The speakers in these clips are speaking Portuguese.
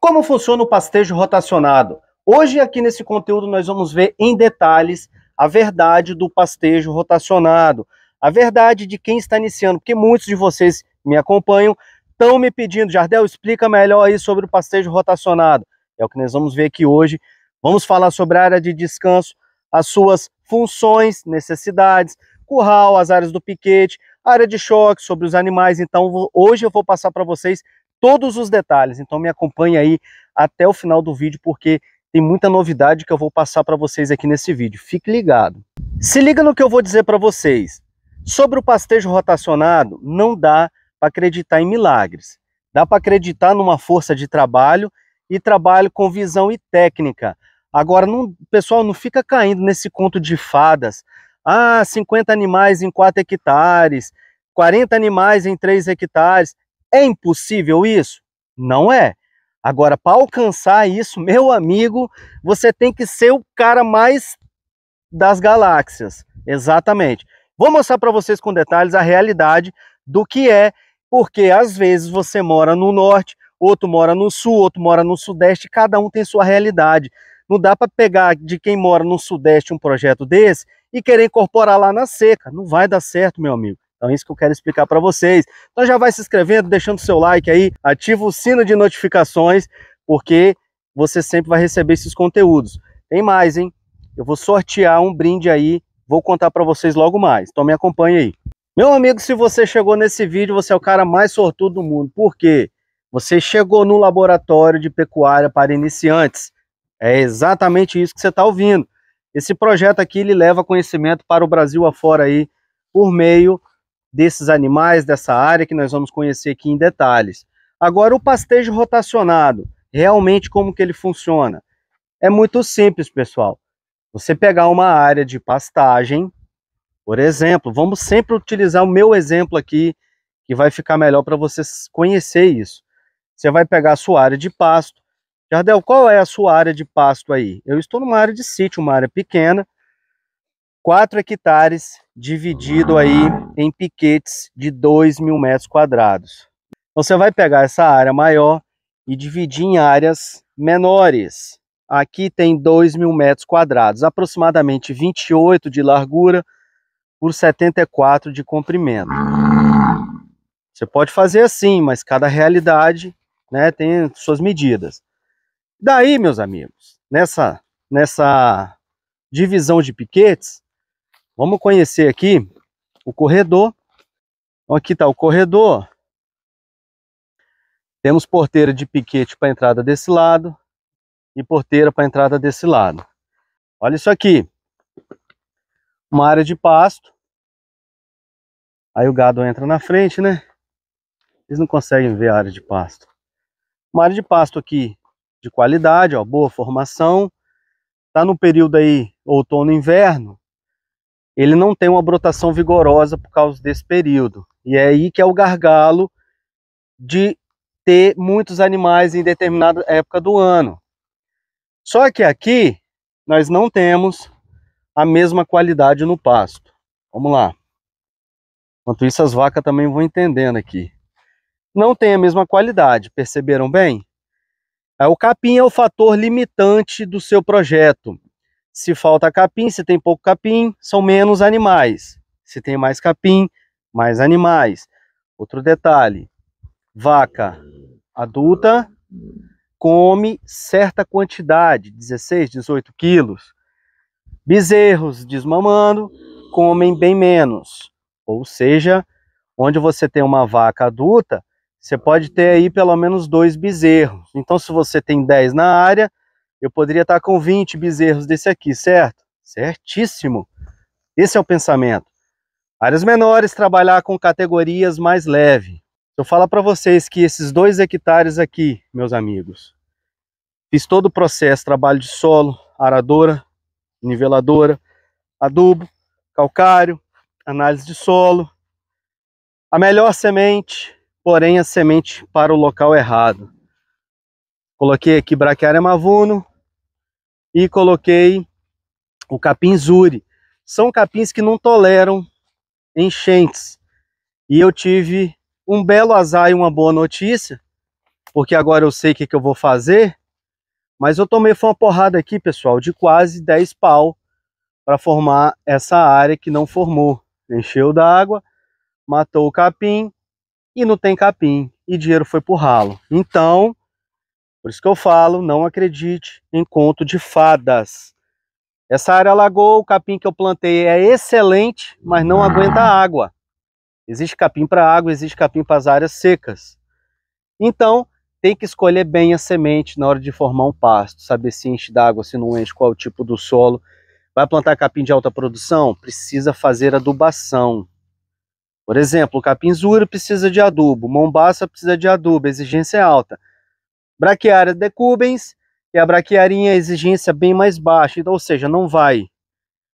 Como funciona o pastejo rotacionado? Hoje, aqui nesse conteúdo, nós vamos ver em detalhes a verdade do pastejo rotacionado, a verdade de quem está iniciando, porque muitos de vocês me acompanham estão me pedindo, Jardel, explica melhor aí sobre o pastejo rotacionado. É o que nós vamos ver aqui hoje. Vamos falar sobre a área de descanso, as suas funções, necessidades, curral, as áreas do piquete, área de choque, sobre os animais. Então, hoje eu vou passar para vocês todos os detalhes. Então me acompanhe aí até o final do vídeo, porque tem muita novidade que eu vou passar para vocês aqui nesse vídeo. Fique ligado. Se liga no que eu vou dizer para vocês. Sobre o pastejo rotacionado, não dá para acreditar em milagres. Dá para acreditar numa força de trabalho e trabalho com visão e técnica. Agora, não, pessoal, não fica caindo nesse conto de fadas. Ah, 50 animais em 4 hectares, 40 animais em 3 hectares. É impossível isso? Não é. Agora, para alcançar isso, meu amigo, você tem que ser o cara mais das galáxias. Exatamente. Vou mostrar para vocês com detalhes a realidade do que é, porque às vezes você mora no norte, outro mora no sul, outro mora no sudeste, cada um tem sua realidade. Não dá para pegar de quem mora no sudeste um projeto desse e querer incorporar lá na seca. Não vai dar certo, meu amigo. Então é isso que eu quero explicar para vocês. Então já vai se inscrevendo, deixando seu like aí, ativa o sino de notificações, porque você sempre vai receber esses conteúdos. Tem mais, hein? Eu vou sortear um brinde aí, vou contar para vocês logo mais. Então me acompanha aí. Meu amigo, se você chegou nesse vídeo, você é o cara mais sortudo do mundo. Por quê? Você chegou no laboratório de pecuária para iniciantes. É exatamente isso que você está ouvindo. Esse projeto aqui ele leva conhecimento para o Brasil afora aí por meio desses animais, dessa área que nós vamos conhecer aqui em detalhes. Agora, o pastejo rotacionado, realmente como que ele funciona? É muito simples, pessoal. Você pegar uma área de pastagem, por exemplo, vamos sempre utilizar o meu exemplo aqui, que vai ficar melhor para você conhecer isso. Você vai pegar a sua área de pasto. Jardel, qual é a sua área de pasto aí? Eu estou numa área de sítio, uma área pequena, 4 hectares dividido aí em piquetes de 2 mil metros quadrados. Você vai pegar essa área maior e dividir em áreas menores. Aqui tem 2 mil metros quadrados, aproximadamente 28 de largura por 74 de comprimento. Você pode fazer assim, mas cada realidade né, tem suas medidas. Daí, meus amigos, nessa, nessa divisão de piquetes, Vamos conhecer aqui o corredor. Então, aqui está o corredor. Temos porteira de piquete para entrada desse lado e porteira para entrada desse lado. Olha isso aqui. Uma área de pasto. Aí o gado entra na frente, né? Eles não conseguem ver a área de pasto. Uma área de pasto aqui de qualidade, ó, boa formação. Está no período aí outono inverno ele não tem uma brotação vigorosa por causa desse período. E é aí que é o gargalo de ter muitos animais em determinada época do ano. Só que aqui nós não temos a mesma qualidade no pasto. Vamos lá. Enquanto isso, as vacas também vão entendendo aqui. Não tem a mesma qualidade, perceberam bem? É, o capim é o fator limitante do seu projeto. Se falta capim, se tem pouco capim, são menos animais. Se tem mais capim, mais animais. Outro detalhe: vaca adulta come certa quantidade, 16, 18 quilos. Bezerros desmamando comem bem menos. Ou seja, onde você tem uma vaca adulta, você pode ter aí pelo menos dois bezerros. Então, se você tem 10 na área, eu poderia estar com 20 bezerros desse aqui, certo? Certíssimo. Esse é o pensamento. Áreas menores, trabalhar com categorias mais leve. Eu falo para vocês que esses dois hectares aqui, meus amigos, fiz todo o processo, trabalho de solo, aradora, niveladora, adubo, calcário, análise de solo. A melhor semente, porém a semente para o local errado. Coloquei aqui braquiária mavuno, e coloquei o capim zuri. São capins que não toleram enchentes. E eu tive um belo azar e uma boa notícia, porque agora eu sei o que, que eu vou fazer, mas eu tomei foi uma porrada aqui, pessoal, de quase 10 pau para formar essa área que não formou. Encheu d'água, matou o capim e não tem capim. E dinheiro foi pro ralo. Então, por isso que eu falo, não acredite em conto de fadas. Essa área lagoa, o capim que eu plantei é excelente, mas não aguenta uhum. água. Existe capim para água, existe capim para as áreas secas. Então, tem que escolher bem a semente na hora de formar um pasto, saber se enche d'água, se não enche, qual é o tipo do solo. Vai plantar capim de alta produção? Precisa fazer adubação. Por exemplo, o capim zura precisa de adubo, mombaça precisa de adubo, exigência é alta. Braquiária cubens e a braquiarinha é exigência bem mais baixa, então, ou seja, não vai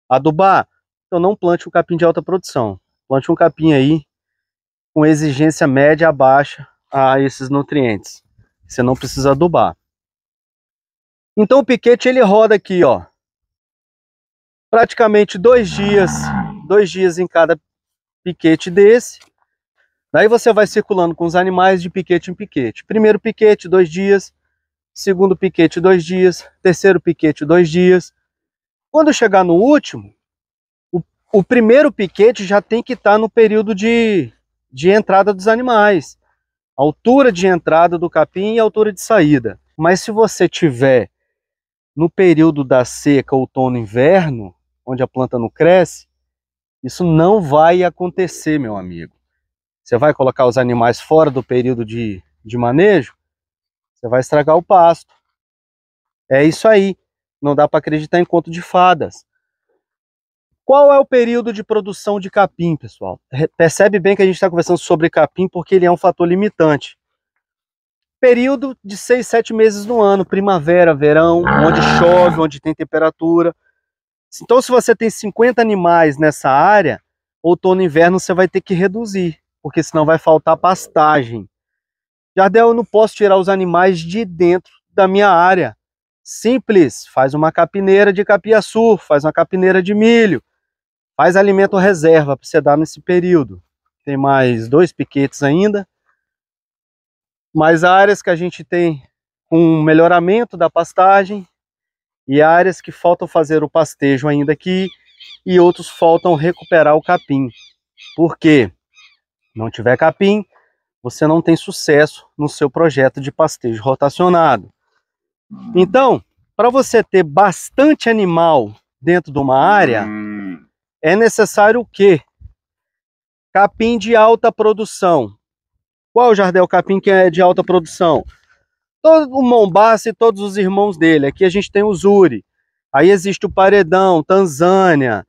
adubar. Então não plante um capim de alta produção. Plante um capim aí com exigência média a baixa a esses nutrientes. Você não precisa adubar. Então o piquete ele roda aqui, ó. Praticamente dois dias, dois dias em cada piquete desse. Daí você vai circulando com os animais de piquete em piquete. Primeiro piquete, dois dias. Segundo piquete, dois dias. Terceiro piquete, dois dias. Quando chegar no último, o, o primeiro piquete já tem que estar tá no período de, de entrada dos animais. Altura de entrada do capim e altura de saída. Mas se você tiver no período da seca, outono, inverno, onde a planta não cresce, isso não vai acontecer, meu amigo você vai colocar os animais fora do período de, de manejo, você vai estragar o pasto. É isso aí. Não dá para acreditar em conto de fadas. Qual é o período de produção de capim, pessoal? Percebe bem que a gente está conversando sobre capim porque ele é um fator limitante. Período de seis, sete meses no ano, primavera, verão, onde chove, onde tem temperatura. Então, se você tem 50 animais nessa área, outono e inverno você vai ter que reduzir porque senão vai faltar pastagem. Jardel, eu não posso tirar os animais de dentro da minha área. Simples, faz uma capineira de capiaçu, faz uma capineira de milho, faz alimento reserva para você dar nesse período. Tem mais dois piquetes ainda. mais áreas que a gente tem um melhoramento da pastagem e áreas que faltam fazer o pastejo ainda aqui e outros faltam recuperar o capim. Por quê? não tiver capim, você não tem sucesso no seu projeto de pastejo rotacionado. Então, para você ter bastante animal dentro de uma área, é necessário o quê? Capim de alta produção. Qual o jardel capim que é de alta produção? Todo o Mombaça e todos os irmãos dele. Aqui a gente tem o Zuri. Aí existe o Paredão, Tanzânia,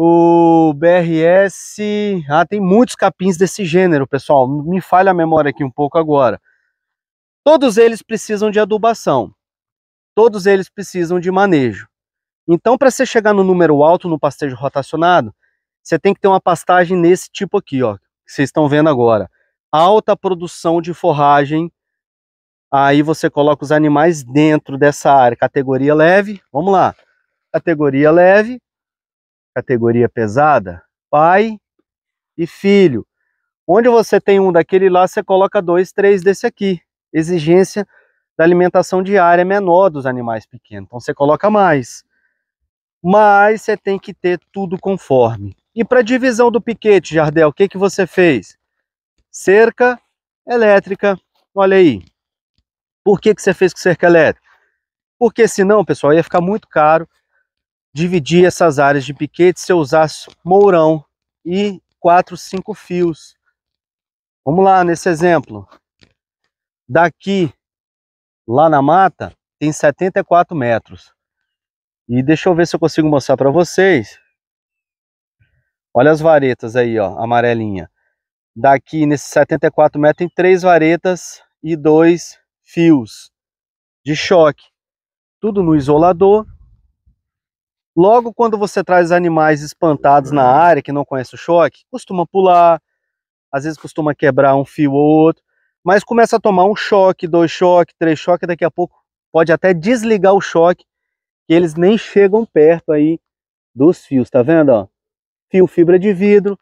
o BRS. Ah, tem muitos capins desse gênero, pessoal. Me falha a memória aqui um pouco agora. Todos eles precisam de adubação. Todos eles precisam de manejo. Então, para você chegar no número alto no pastejo rotacionado, você tem que ter uma pastagem nesse tipo aqui, ó, que vocês estão vendo agora. Alta produção de forragem. Aí você coloca os animais dentro dessa área, categoria leve. Vamos lá. Categoria leve categoria pesada, pai e filho. Onde você tem um daquele lá, você coloca dois, três desse aqui. Exigência da alimentação diária menor dos animais pequenos. Então você coloca mais. Mas você tem que ter tudo conforme. E para divisão do piquete, Jardel, o que, que você fez? Cerca elétrica. Olha aí. Por que, que você fez com cerca elétrica? Porque senão, pessoal, ia ficar muito caro dividir essas áreas de piquete se eu usasse mourão e 4, 5 fios. Vamos lá nesse exemplo. Daqui, lá na mata, tem 74 metros. E deixa eu ver se eu consigo mostrar para vocês. Olha as varetas aí, ó, amarelinha. Daqui, nesses 74 metros, tem três varetas e dois fios de choque. Tudo no isolador Logo, quando você traz animais espantados na uhum. área, que não conhece o choque, costuma pular, às vezes costuma quebrar um fio ou outro, mas começa a tomar um choque, dois choques, três choques, daqui a pouco pode até desligar o choque, que eles nem chegam perto aí dos fios, tá vendo? Ó? Fio fibra de vidro,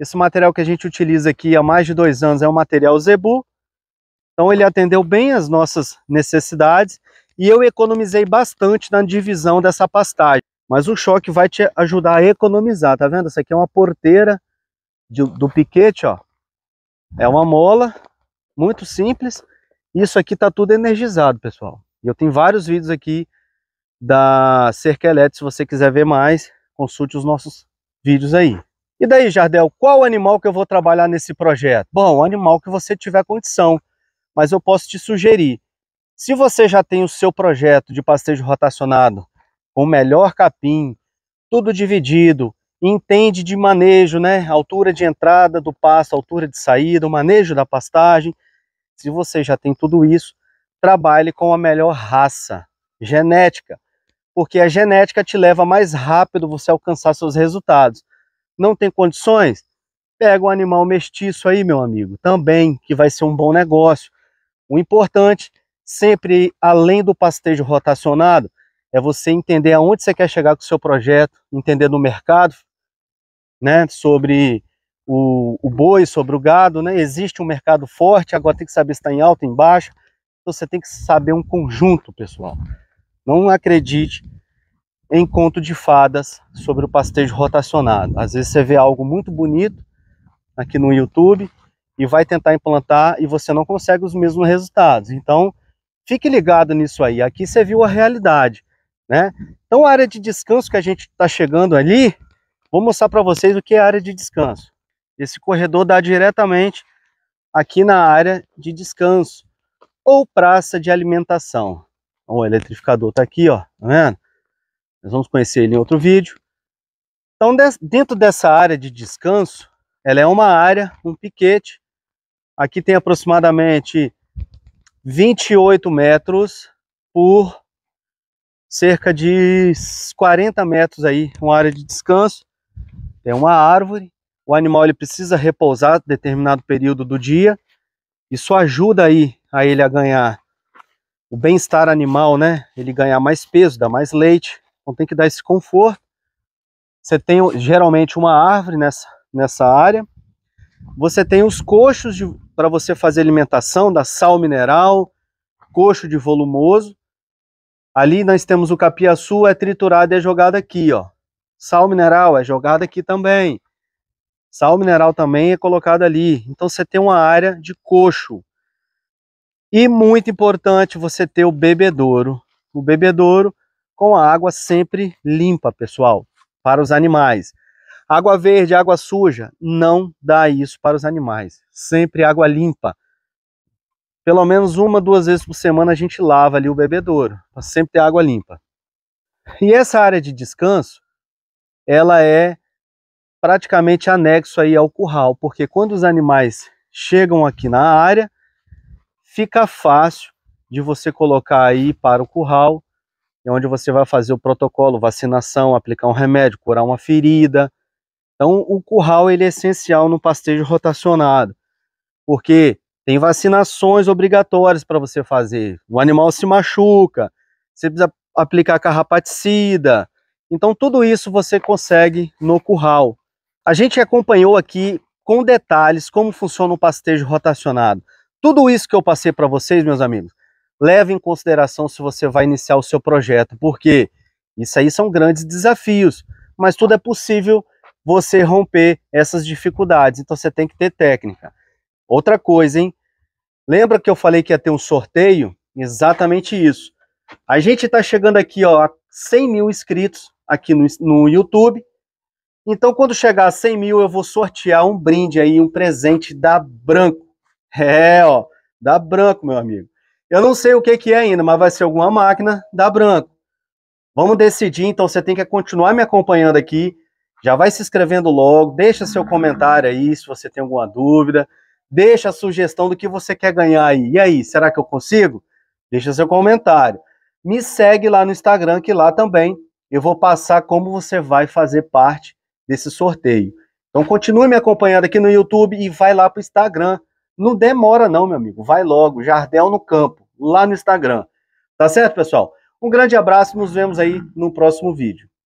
esse material que a gente utiliza aqui há mais de dois anos é um material Zebu, então ele atendeu bem as nossas necessidades e eu economizei bastante na divisão dessa pastagem. Mas o choque vai te ajudar a economizar, tá vendo? Essa aqui é uma porteira de, do piquete, ó. É uma mola, muito simples. Isso aqui tá tudo energizado, pessoal. Eu tenho vários vídeos aqui da cerca elétrica, se você quiser ver mais, consulte os nossos vídeos aí. E daí, Jardel, qual animal que eu vou trabalhar nesse projeto? Bom, o animal que você tiver condição, mas eu posso te sugerir. Se você já tem o seu projeto de pastejo rotacionado com o melhor capim, tudo dividido, entende de manejo, né? Altura de entrada do pasto, altura de saída, o manejo da pastagem. Se você já tem tudo isso, trabalhe com a melhor raça genética, porque a genética te leva mais rápido você alcançar seus resultados. Não tem condições? Pega um animal mestiço aí, meu amigo, também, que vai ser um bom negócio. O importante, sempre além do pastejo rotacionado, é você entender aonde você quer chegar com o seu projeto, entender no mercado, né, sobre o, o boi, sobre o gado, né, existe um mercado forte, agora tem que saber se está em alta, em baixa, então você tem que saber um conjunto, pessoal. Não acredite em conto de fadas sobre o pastejo rotacionado. Às vezes você vê algo muito bonito aqui no YouTube e vai tentar implantar e você não consegue os mesmos resultados. Então, fique ligado nisso aí. Aqui você viu a realidade né? Então a área de descanso que a gente está chegando ali, vou mostrar para vocês o que é área de descanso. Esse corredor dá diretamente aqui na área de descanso ou praça de alimentação. O eletrificador está aqui, ó, tá vendo? Nós vamos conhecer ele em outro vídeo. Então, dentro dessa área de descanso, ela é uma área, um piquete. Aqui tem aproximadamente 28 metros por cerca de 40 metros aí, uma área de descanso, tem é uma árvore, o animal ele precisa repousar determinado período do dia, isso ajuda aí a ele a ganhar o bem-estar animal, né? Ele ganhar mais peso, dar mais leite, então tem que dar esse conforto. Você tem geralmente uma árvore nessa, nessa área, você tem os coxos para você fazer alimentação, da sal mineral, coxo de volumoso, Ali nós temos o capiaçu, é triturado e é jogado aqui, ó. Sal mineral é jogado aqui também. Sal mineral também é colocado ali. Então você tem uma área de coxo. E muito importante você ter o bebedouro. O bebedouro com a água sempre limpa, pessoal, para os animais. Água verde, água suja, não dá isso para os animais. Sempre água limpa pelo menos uma, duas vezes por semana a gente lava ali o bebedouro, para sempre ter água limpa. E essa área de descanso, ela é praticamente anexo aí ao curral, porque quando os animais chegam aqui na área, fica fácil de você colocar aí para o curral, é onde você vai fazer o protocolo, vacinação, aplicar um remédio, curar uma ferida. Então, o curral ele é essencial no pastejo rotacionado, porque tem vacinações obrigatórias para você fazer. O animal se machuca, você precisa aplicar carrapaticida. Então, tudo isso você consegue no curral. A gente acompanhou aqui com detalhes como funciona um pastejo rotacionado. Tudo isso que eu passei para vocês, meus amigos, leve em consideração se você vai iniciar o seu projeto, porque isso aí são grandes desafios, mas tudo é possível você romper essas dificuldades, então você tem que ter técnica. Outra coisa, hein? Lembra que eu falei que ia ter um sorteio? Exatamente isso. A gente está chegando aqui ó, a 100 mil inscritos aqui no, no YouTube. Então, quando chegar a 100 mil, eu vou sortear um brinde aí, um presente da Branco. É, ó, da Branco, meu amigo. Eu não sei o que, que é ainda, mas vai ser alguma máquina da Branco. Vamos decidir, então você tem que continuar me acompanhando aqui. Já vai se inscrevendo logo, deixa seu comentário aí se você tem alguma dúvida. Deixa a sugestão do que você quer ganhar aí. E aí, será que eu consigo? Deixa seu comentário. Me segue lá no Instagram, que lá também eu vou passar como você vai fazer parte desse sorteio. Então continue me acompanhando aqui no YouTube e vai lá para o Instagram. Não demora não, meu amigo. Vai logo, Jardel no Campo, lá no Instagram. Tá certo, pessoal? Um grande abraço, e nos vemos aí no próximo vídeo.